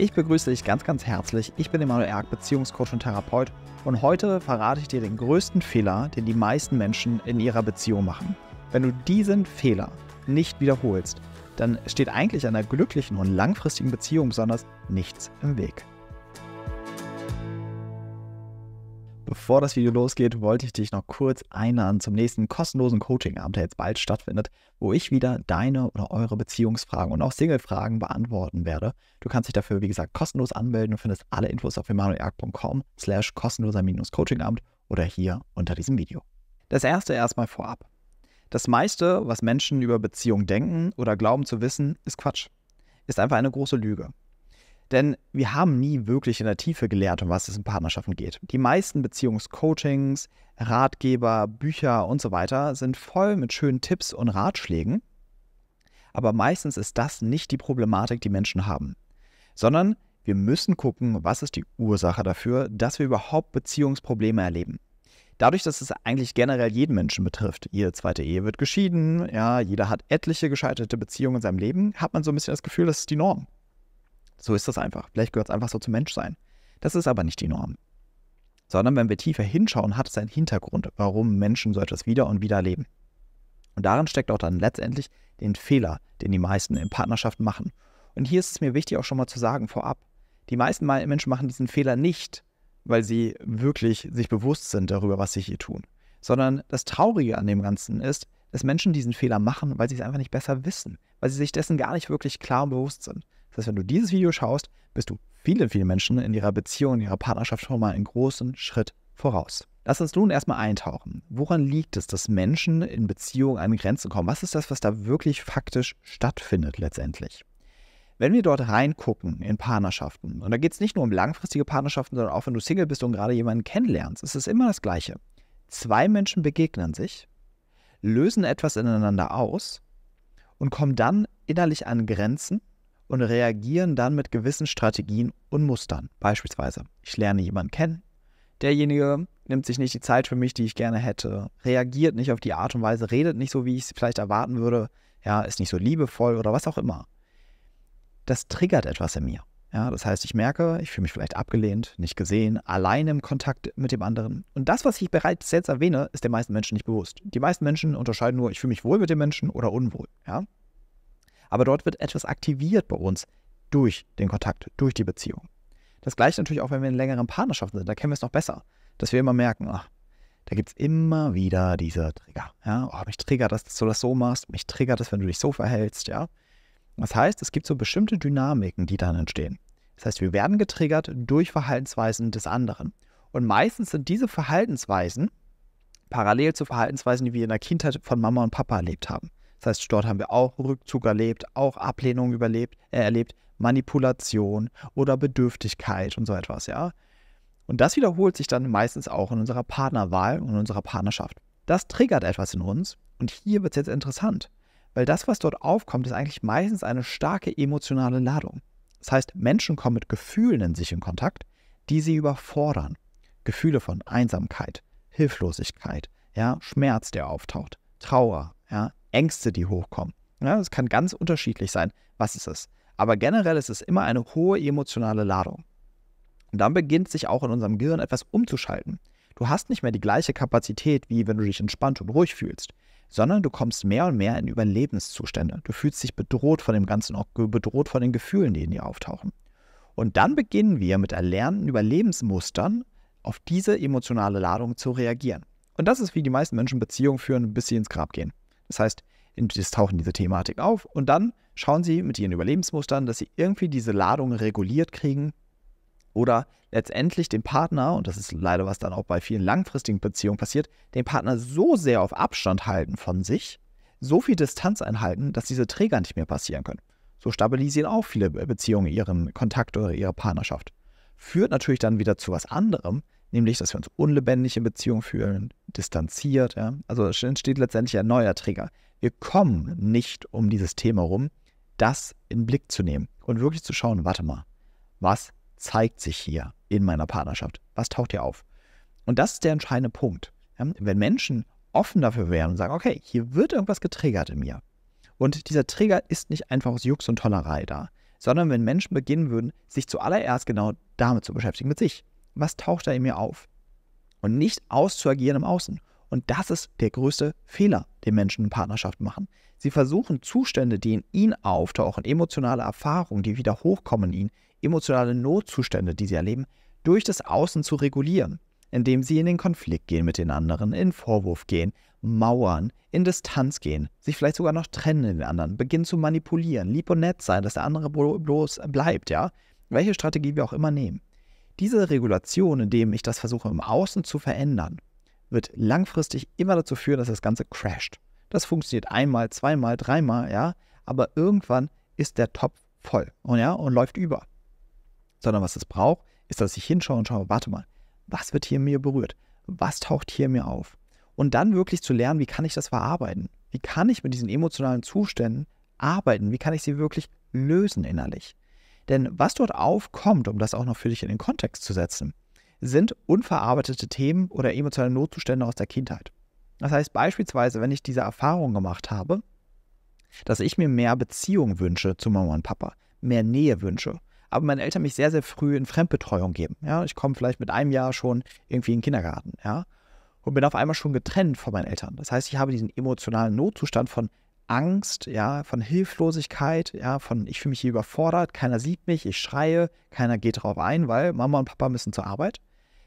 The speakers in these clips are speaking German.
Ich begrüße dich ganz, ganz herzlich. Ich bin Emanuel Erk, Beziehungscoach und Therapeut und heute verrate ich dir den größten Fehler, den die meisten Menschen in ihrer Beziehung machen. Wenn du diesen Fehler nicht wiederholst, dann steht eigentlich einer glücklichen und langfristigen Beziehung besonders nichts im Weg. Bevor das Video losgeht, wollte ich dich noch kurz einladen zum nächsten kostenlosen Coaching-Abend, der jetzt bald stattfindet, wo ich wieder deine oder eure Beziehungsfragen und auch Single-Fragen beantworten werde. Du kannst dich dafür, wie gesagt, kostenlos anmelden und findest alle Infos auf emanueljagd.com slash kostenloser-coachingabend oder hier unter diesem Video. Das erste erstmal vorab. Das meiste, was Menschen über Beziehung denken oder glauben zu wissen, ist Quatsch. Ist einfach eine große Lüge. Denn wir haben nie wirklich in der Tiefe gelehrt, um was es in Partnerschaften geht. Die meisten Beziehungscoachings, Ratgeber, Bücher und so weiter sind voll mit schönen Tipps und Ratschlägen. Aber meistens ist das nicht die Problematik, die Menschen haben, sondern wir müssen gucken, was ist die Ursache dafür, dass wir überhaupt Beziehungsprobleme erleben. Dadurch, dass es eigentlich generell jeden Menschen betrifft, jede zweite Ehe wird geschieden, ja, jeder hat etliche gescheiterte Beziehungen in seinem Leben, hat man so ein bisschen das Gefühl, das ist die Norm. So ist das einfach. Vielleicht gehört es einfach so zum Menschsein. Das ist aber nicht die Norm. Sondern wenn wir tiefer hinschauen, hat es einen Hintergrund, warum Menschen so etwas wieder und wieder leben. Und darin steckt auch dann letztendlich den Fehler, den die meisten in Partnerschaften machen. Und hier ist es mir wichtig, auch schon mal zu sagen vorab, die meisten Menschen machen diesen Fehler nicht, weil sie wirklich sich bewusst sind darüber, was sie hier tun. Sondern das Traurige an dem Ganzen ist, dass Menschen diesen Fehler machen, weil sie es einfach nicht besser wissen, weil sie sich dessen gar nicht wirklich klar und bewusst sind. Das heißt, wenn du dieses Video schaust, bist du vielen, vielen Menschen in ihrer Beziehung, in ihrer Partnerschaft schon mal einen großen Schritt voraus. Lass uns nun erstmal eintauchen. Woran liegt es, dass Menschen in Beziehungen an Grenzen kommen? Was ist das, was da wirklich faktisch stattfindet letztendlich? Wenn wir dort reingucken in Partnerschaften, und da geht es nicht nur um langfristige Partnerschaften, sondern auch wenn du Single bist und gerade jemanden kennenlernst, ist es immer das Gleiche. Zwei Menschen begegnen sich, lösen etwas ineinander aus und kommen dann innerlich an Grenzen und reagieren dann mit gewissen Strategien und Mustern. Beispielsweise, ich lerne jemanden kennen, derjenige nimmt sich nicht die Zeit für mich, die ich gerne hätte, reagiert nicht auf die Art und Weise, redet nicht so, wie ich es vielleicht erwarten würde, ja, ist nicht so liebevoll oder was auch immer. Das triggert etwas in mir. Ja, das heißt, ich merke, ich fühle mich vielleicht abgelehnt, nicht gesehen, allein im Kontakt mit dem anderen. Und das, was ich bereits jetzt erwähne, ist den meisten Menschen nicht bewusst. Die meisten Menschen unterscheiden nur, ich fühle mich wohl mit dem Menschen oder unwohl. Ja? Aber dort wird etwas aktiviert bei uns durch den Kontakt, durch die Beziehung. Das gleiche natürlich auch, wenn wir in längeren Partnerschaften sind, da kennen wir es noch besser, dass wir immer merken, ach, da gibt es immer wieder diese Trigger. Ja? Oh, mich triggert das, dass du das so machst, mich triggert das, wenn du dich so verhältst. Ja? Das heißt, es gibt so bestimmte Dynamiken, die dann entstehen. Das heißt, wir werden getriggert durch Verhaltensweisen des anderen. Und meistens sind diese Verhaltensweisen parallel zu Verhaltensweisen, die wir in der Kindheit von Mama und Papa erlebt haben. Das heißt, dort haben wir auch Rückzug erlebt, auch Ablehnung überlebt, äh, erlebt, Manipulation oder Bedürftigkeit und so etwas, ja. Und das wiederholt sich dann meistens auch in unserer Partnerwahl und in unserer Partnerschaft. Das triggert etwas in uns und hier wird es jetzt interessant, weil das, was dort aufkommt, ist eigentlich meistens eine starke emotionale Ladung. Das heißt, Menschen kommen mit Gefühlen in sich in Kontakt, die sie überfordern. Gefühle von Einsamkeit, Hilflosigkeit, ja, Schmerz, der auftaucht, Trauer, ja, Ängste, die hochkommen. Ja, es kann ganz unterschiedlich sein, was es ist. Aber generell ist es immer eine hohe emotionale Ladung. Und dann beginnt sich auch in unserem Gehirn etwas umzuschalten. Du hast nicht mehr die gleiche Kapazität, wie wenn du dich entspannt und ruhig fühlst, sondern du kommst mehr und mehr in Überlebenszustände. Du fühlst dich bedroht von dem Ganzen, auch bedroht von den Gefühlen, die in dir auftauchen. Und dann beginnen wir mit erlernten Überlebensmustern, auf diese emotionale Ladung zu reagieren. Und das ist, wie die meisten Menschen Beziehungen führen, bis sie ins Grab gehen. Das heißt, es tauchen diese Thematik auf und dann schauen sie mit ihren Überlebensmustern, dass sie irgendwie diese Ladung reguliert kriegen oder letztendlich den Partner, und das ist leider was dann auch bei vielen langfristigen Beziehungen passiert, den Partner so sehr auf Abstand halten von sich, so viel Distanz einhalten, dass diese Träger nicht mehr passieren können. So stabilisieren auch viele Beziehungen ihren Kontakt oder ihre Partnerschaft. Führt natürlich dann wieder zu was anderem, nämlich dass wir uns unlebendig in Beziehung fühlen, distanziert. Ja? Also entsteht letztendlich ein neuer Trigger. Wir kommen nicht um dieses Thema rum, das in den Blick zu nehmen und wirklich zu schauen, warte mal, was zeigt sich hier in meiner Partnerschaft? Was taucht hier auf? Und das ist der entscheidende Punkt. Ja? Wenn Menschen offen dafür wären und sagen, okay, hier wird irgendwas getriggert in mir. Und dieser Trigger ist nicht einfach aus Jux und Tollerei da, sondern wenn Menschen beginnen würden, sich zuallererst genau damit zu beschäftigen, mit sich was taucht da in mir auf? Und nicht auszuagieren im Außen. Und das ist der größte Fehler, den Menschen in Partnerschaft machen. Sie versuchen Zustände, die in ihnen auftauchen, emotionale Erfahrungen, die wieder hochkommen in ihnen, emotionale Notzustände, die sie erleben, durch das Außen zu regulieren, indem sie in den Konflikt gehen mit den anderen, in Vorwurf gehen, mauern, in Distanz gehen, sich vielleicht sogar noch trennen in den anderen, beginnen zu manipulieren, lieb und nett sein, dass der andere bloß bleibt, ja? Welche Strategie wir auch immer nehmen. Diese Regulation, indem ich das versuche im Außen zu verändern, wird langfristig immer dazu führen, dass das Ganze crasht. Das funktioniert einmal, zweimal, dreimal, ja, aber irgendwann ist der Topf voll und, ja, und läuft über. Sondern was es braucht, ist, dass ich hinschaue und schaue, warte mal, was wird hier mir berührt? Was taucht hier mir auf? Und dann wirklich zu lernen, wie kann ich das verarbeiten? Wie kann ich mit diesen emotionalen Zuständen arbeiten? Wie kann ich sie wirklich lösen innerlich? Denn was dort aufkommt, um das auch noch für dich in den Kontext zu setzen, sind unverarbeitete Themen oder emotionale Notzustände aus der Kindheit. Das heißt beispielsweise, wenn ich diese Erfahrung gemacht habe, dass ich mir mehr Beziehung wünsche zu Mama und Papa, mehr Nähe wünsche, aber meine Eltern mich sehr, sehr früh in Fremdbetreuung geben. Ja, ich komme vielleicht mit einem Jahr schon irgendwie in den Kindergarten, ja, und bin auf einmal schon getrennt von meinen Eltern. Das heißt, ich habe diesen emotionalen Notzustand von Angst, ja, von Hilflosigkeit, ja, von ich fühle mich hier überfordert, keiner sieht mich, ich schreie, keiner geht drauf ein, weil Mama und Papa müssen zur Arbeit,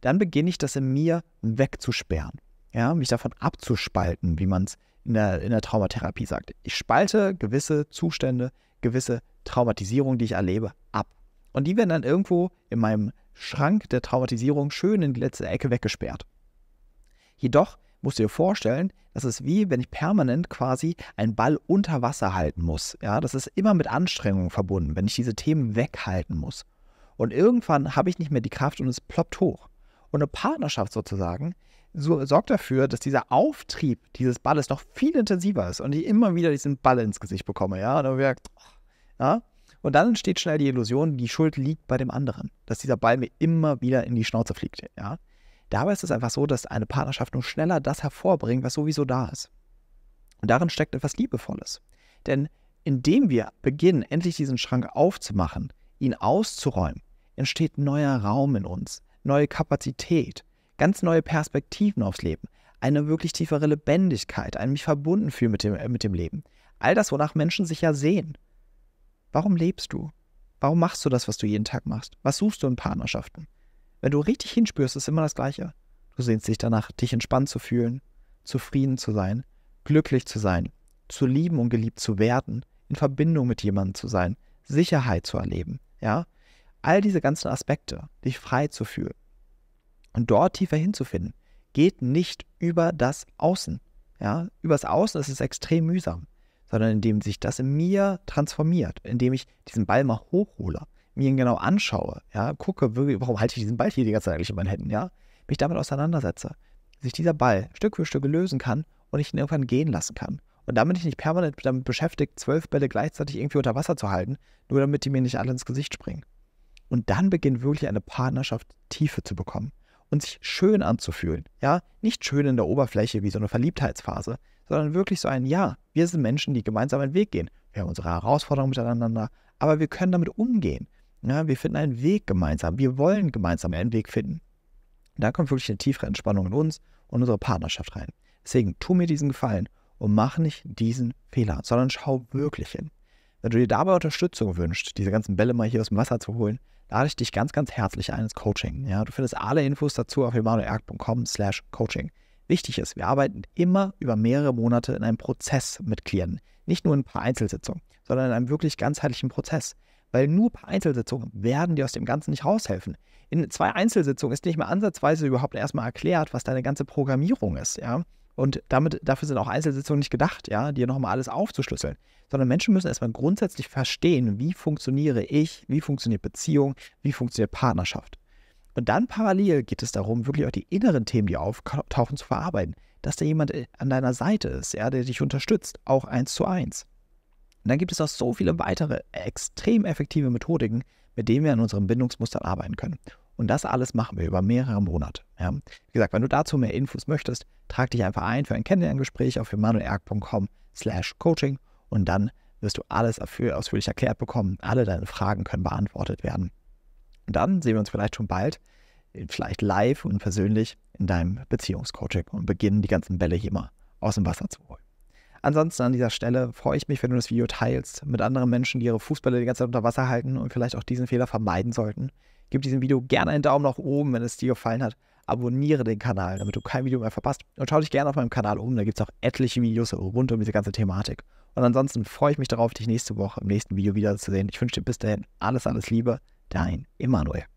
dann beginne ich das in mir wegzusperren, ja, mich davon abzuspalten, wie man es in der, in der Traumatherapie sagt. Ich spalte gewisse Zustände, gewisse Traumatisierungen, die ich erlebe, ab. Und die werden dann irgendwo in meinem Schrank der Traumatisierung schön in die letzte Ecke weggesperrt. Jedoch musst du dir vorstellen, das ist wie, wenn ich permanent quasi einen Ball unter Wasser halten muss. Ja, das ist immer mit Anstrengungen verbunden, wenn ich diese Themen weghalten muss. Und irgendwann habe ich nicht mehr die Kraft und es ploppt hoch. Und eine Partnerschaft sozusagen so, sorgt dafür, dass dieser Auftrieb dieses Balles noch viel intensiver ist und ich immer wieder diesen Ball ins Gesicht bekomme. Ja, und dann merkt, ja, und dann entsteht schnell die Illusion, die Schuld liegt bei dem anderen, dass dieser Ball mir immer wieder in die Schnauze fliegt. Ja? Dabei ist es einfach so, dass eine Partnerschaft nur schneller das hervorbringt, was sowieso da ist. Und darin steckt etwas Liebevolles. Denn indem wir beginnen, endlich diesen Schrank aufzumachen, ihn auszuräumen, entsteht neuer Raum in uns, neue Kapazität, ganz neue Perspektiven aufs Leben, eine wirklich tiefere Lebendigkeit, ein mich verbunden fühlen mit dem, äh, mit dem Leben. All das, wonach Menschen sich ja sehen. Warum lebst du? Warum machst du das, was du jeden Tag machst? Was suchst du in Partnerschaften? Wenn du richtig hinspürst, ist immer das Gleiche. Du sehnst dich danach, dich entspannt zu fühlen, zufrieden zu sein, glücklich zu sein, zu lieben und geliebt zu werden, in Verbindung mit jemandem zu sein, Sicherheit zu erleben, ja? All diese ganzen Aspekte, dich frei zu fühlen. Und dort tiefer hinzufinden, geht nicht über das Außen. Ja? Übers Außen ist es extrem mühsam, sondern indem sich das in mir transformiert, indem ich diesen Ball mal hochhole, mir ihn genau anschaue, ja, gucke, warum halte ich diesen Ball hier die ganze Zeit eigentlich in meinen Händen, ja, mich damit auseinandersetze, sich dieser Ball Stück für Stück lösen kann und ich ihn irgendwann gehen lassen kann. Und damit ich nicht permanent damit beschäftigt, zwölf Bälle gleichzeitig irgendwie unter Wasser zu halten, nur damit die mir nicht alle ins Gesicht springen. Und dann beginnt wirklich eine Partnerschaft Tiefe zu bekommen und sich schön anzufühlen. Ja, nicht schön in der Oberfläche wie so eine Verliebtheitsphase, sondern wirklich so ein Ja, wir sind Menschen, die gemeinsam einen Weg gehen. Wir haben unsere Herausforderungen miteinander, aber wir können damit umgehen. Ja, ne, wir finden einen Weg gemeinsam. Wir wollen gemeinsam einen Weg finden. Da kommt wirklich eine tiefere Entspannung in uns und unsere Partnerschaft rein. Deswegen tu mir diesen Gefallen und mach nicht diesen Fehler, sondern schau wirklich hin. Wenn du dir dabei Unterstützung wünschst, diese ganzen Bälle mal hier aus dem Wasser zu holen, lade ich dich ganz, ganz herzlich ein ins Coaching. Ja, du findest alle Infos dazu auf emanuelerg.com slash coaching. Wichtig ist, wir arbeiten immer über mehrere Monate in einem Prozess mit Klienten. Nicht nur in ein paar Einzelsitzungen, sondern in einem wirklich ganzheitlichen Prozess weil nur ein paar Einzelsitzungen werden dir aus dem Ganzen nicht raushelfen. In zwei Einzelsitzungen ist nicht mehr ansatzweise überhaupt erstmal erklärt, was deine ganze Programmierung ist, ja. Und damit, dafür sind auch Einzelsitzungen nicht gedacht, ja, dir nochmal alles aufzuschlüsseln. Sondern Menschen müssen erstmal grundsätzlich verstehen, wie funktioniere ich, wie funktioniert Beziehung, wie funktioniert Partnerschaft. Und dann parallel geht es darum, wirklich auch die inneren Themen, die auftauchen, zu verarbeiten. Dass da jemand äh, an deiner Seite ist, ja, der dich unterstützt, auch eins zu eins. Und dann gibt es auch so viele weitere extrem effektive Methodiken, mit denen wir an unserem Bindungsmuster arbeiten können. Und das alles machen wir über mehrere Monate. Ja. Wie gesagt, wenn du dazu mehr Infos möchtest, trag dich einfach ein für ein Kennenlerngespräch auf emanuelerg.com slash coaching und dann wirst du alles ausführlich erklärt bekommen. Alle deine Fragen können beantwortet werden. Und dann sehen wir uns vielleicht schon bald, vielleicht live und persönlich in deinem Beziehungscoaching und beginnen die ganzen Bälle hier mal aus dem Wasser zu holen. Ansonsten an dieser Stelle freue ich mich, wenn du das Video teilst mit anderen Menschen, die ihre Fußbälle die ganze Zeit unter Wasser halten und vielleicht auch diesen Fehler vermeiden sollten. Gib diesem Video gerne einen Daumen nach oben, wenn es dir gefallen hat. Abonniere den Kanal, damit du kein Video mehr verpasst. Und schau dich gerne auf meinem Kanal um, da gibt es auch etliche Videos rund um diese ganze Thematik. Und ansonsten freue ich mich darauf, dich nächste Woche im nächsten Video wiederzusehen. Ich wünsche dir bis dahin alles, alles Liebe. Dein Emanuel.